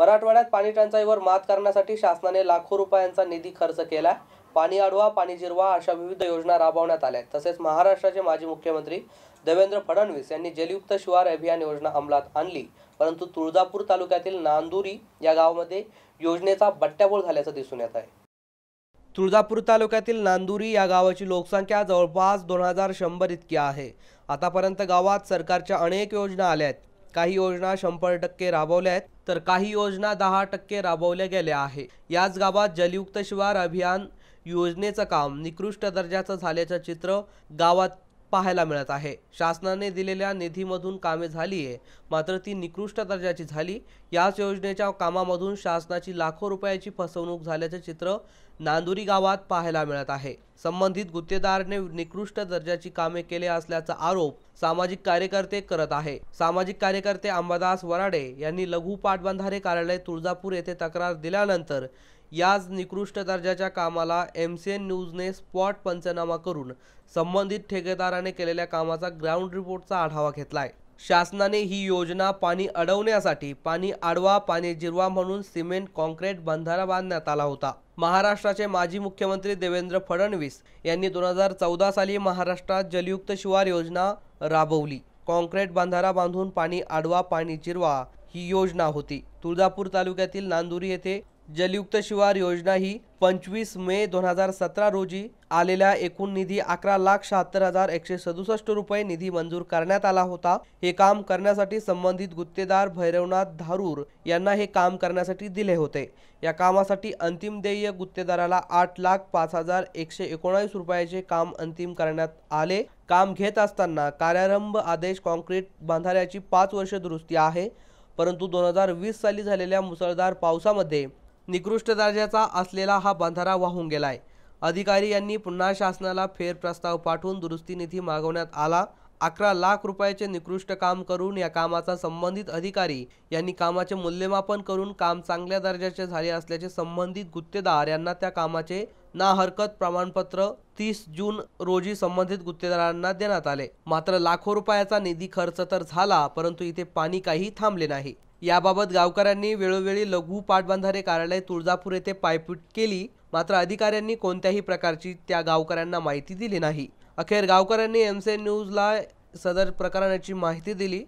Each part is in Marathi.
मराठवाड्यात पाणी टंचाईवर मात करण्यासाठी शासनाने लाखो रुपयांचा निधी खर्च केला पाणी अडवा पाणी जिरवा अशा विविध योजना राबवण्यात आल्या तसेच महाराष्ट्राचे माजी मुख्यमंत्री देवेंद्र फडणवीस यांनी जलयुक्त शिवार अभियान योजना अंमलात आणली परंतु तुळजापूर तालुक्यातील नांदुरी या गावामध्ये योजनेचा बट्ट्याबोळ झाल्याचं दिसून येत आहे तुळजापूर तालुक्यातील नांदुरी या गावाची लोकसंख्या जवळपास दोन हजार शंभर इतकी आहे आतापर्यंत गावात सरकारच्या अनेक योजना आल्या आहेत काही योजना शंभर टक्के राबवल्या आहेत तर काही योजना दहा टक्के राबवल्या गेल्या आहे याच गावात जलयुक्त शिवार अभियान योजनेचं काम निकृष्ट दर्जाचं झाल्याचं चित्र गावात पाहायला मिळत आहे शासनाने दिलेल्या निधीमधून कामे झाली आहे मात्र ती निकृष्ट दर्जाची झाली याच योजनेच्या कामामधून शासनाची लाखो रुपयाची फसवणूक झाल्याचे चित्र नांदुरी गावात पाहायला मिळत आहे संबंधित गुत्तेदारने निकृष्ट दर्जाची कामे केले असल्याचा आरोप सामाजिक कार्यकर्ते करत आहे सामाजिक कार्यकर्ते अंबादास वराडे यांनी लघु पाटबंधारे कार्यालय तुळजापूर येथे तक्रार दिल्यानंतर याच निकृष्ट दर्जाच्या कामाला एम सी एन न्यूजने स्पॉट पंचनामा करून संबंधित ठेकेदाराने केलेल्या कामाचा ग्राउंड रिपोर्टचा आढावा घेतला आहे शासनाने ही योजना पाणी अडवण्यासाठी पाणी आडवा पाणी जिरवा म्हणून सिमेंट कॉन्क्रीट बंधारा बांधण्यात आला होता महाराष्ट्राचे माजी मुख्यमंत्री देवेंद्र फडणवीस यांनी दोन हजार चौदा साली महाराष्ट्रात जलयुक्त शिवार योजना राबवली कॉन्क्रीट बांधारा बांधून पाणी आडवा पाणी जिरवा ही योजना होती तुळजापूर तालुक्यातील नांदुरी येथे जलयुक्त शिवार योजना ही पंचवीस मे दोन हजार सतरा रोजी आलेल्या एकूण निधी अकरा लाख शहात्तर हजार एकशे सदुसष्ट रुपये निधी मंजूर करण्यात आला होता हे काम करण्यासाठी संबंधित गुत्तेदार भैरवनाथ धारूर यांना हे काम करण्यासाठी दिले होते या कामासाठी अंतिम देय गुत्तेदाराला आठ लाख पाच हजार एकशे एकोणावीस रुपयाचे काम अंतिम करण्यात आले काम घेत असताना कार्यारंभ आदेश कॉन्क्रीट बांधाऱ्याची पाच वर्ष दुरुस्ती आहे परंतु दोन हजार वीस साली झालेल्या मुसळधार पावसामध्ये निकृष्ट दर्जाचा असलेला हा बंधारा वाहून गेलाय अधिकारी यांनी पुन्हा शासनाला फेर प्रस्ताव पाठवून दुरुस्ती निधी मागवण्यात आला अकरा लाख रुपयाचे निकृष्ट काम करून या कामाचा संबंधित अधिकारी यांनी कामाचे मूल्यमापन करून काम चांगल्या दर्जाचे झाले असल्याचे संबंधित गुत्तेदार यांना त्या कामाचे ना हरकत प्रमाणपत्र तीस जून रोजी संबंधित गुत्तेदारांना देण्यात आले मात्र लाखो रुपयाचा निधी खर्च तर झाला परंतु इथे पाणी काही थांबले नाही याबाबत गावकऱ्यांनी वेळोवेळी लघु पाटबंधारे कार्यालय तुळजापूर येथे पायपीट केली मात्र अधिकाऱ्यांनी कोणत्याही प्रकारची त्या गावकऱ्यांना माहिती दिली नाही अखेर गावकऱ्यांनी एमसीएन न्यूजला सदर प्रकरणाची माहिती दिली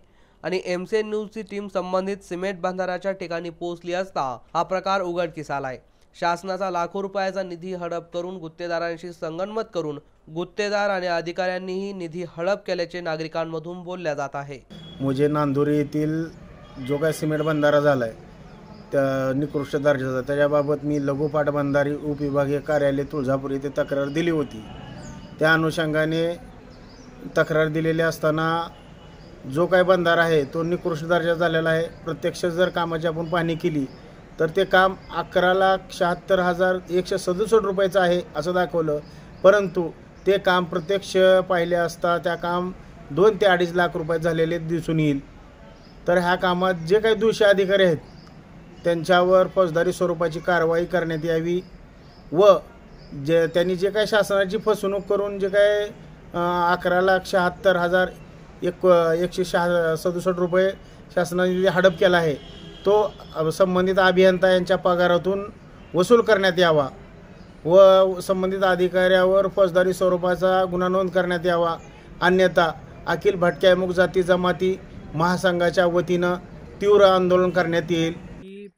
आणि एम एमसीएन न्यूजची टीम संबंधित सिमेंट बांधाराच्या ठिकाणी पोहोचली असता हा प्रकार उघडकीस आलाय शासनाचा लाखो रुपयाचा निधी हडप करून गुत्तेदारांशी संगनमत करून गुत्तेदार आणि अधिकाऱ्यांनीही निधी हडप केल्याचे नागरिकांमधून बोलले जात आहे मुझे नांदुरी येथील जो काय सिमेंट बंधारा झाला आहे त्या निकृष्ट दर्जाचा त्याच्याबाबत मी लघुपाठ बंधारी उपविभागीय कार्यालय तुळजापूर येथे तक्रार दिली होती त्या अनुषंगाने तक्रार दिलेली असताना जो काही बंधारा आहे तो निकृष्ट दर्जा झालेला आहे प्रत्यक्ष जर कामाची आपण पाहणी केली तर ते काम अकरा लाख शहात्तर हजार एकशे सदुसष्ट रुपयाचं आहे असं दाखवलं परंतु ते काम प्रत्यक्ष पाहिले असता त्या काम दोन ते अडीच लाख रुपये झालेले दिसून येईल तर ह्या कामात जे काही दोषी अधिकारी आहेत त्यांच्यावर फौजदारी स्वरूपाची कारवाई करण्यात यावी व जे त्यांनी जे काय शासनाची फसवणूक करून जे काय अकरा लाख शहात्तर हजार एक एकशे शहा सदुसष्ट रुपये शासनाने हडप केला आहे तो संबंधित अभियंता यांच्या पगारातून वसूल करण्यात यावा व संबंधित अधिकाऱ्यावर फौजदारी स्वरूपाचा गुन्हा नोंद करण्यात यावा अन्यथा अखिल भटक्यामुख जाती जमाती महासंघाच्या वतीनं तीव्र आंदोलन करण्यात येईल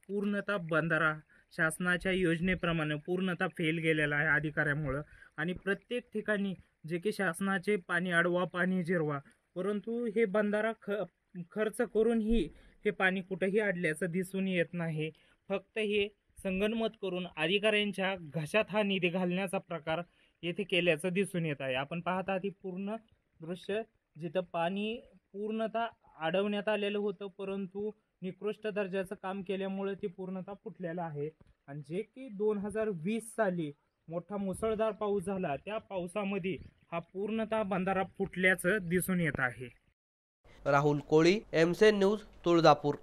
पूर्णतः बंधारा शासनाच्या योजनेप्रमाणे पूर्णतः फेल गेलेला आहे अधिकाऱ्यामुळं आणि प्रत्येक ठिकाणी जे की शासनाचे पाणी अडवा पाणी जिरवा परंतु हे बंधारा ख खर्च करूनही हे पाणी कुठंही अडल्याचं दिसून येत नाही फक्त हे संगणमत करून अधिकाऱ्यांच्या घशात हा निधी घालण्याचा प्रकार येथे केल्याचं दिसून येत आहे आपण पाहता ती पूर्ण दृश्य जिथं पाणी पूर्णतः अडवण्यात आलेलं होतं परंतु निकृष्ट दर्जाचं काम केल्यामुळे ती पूर्णता फुटलेलं आहे आणि जे की दोन हजार वीस साली मोठा मुसळधार पाऊस झाला त्या पावसामध्ये हा पूर्णतः बंधारा फुटल्याचं दिसून येत आहे राहुल कोळी एमसेन न्यूज तुळजापूर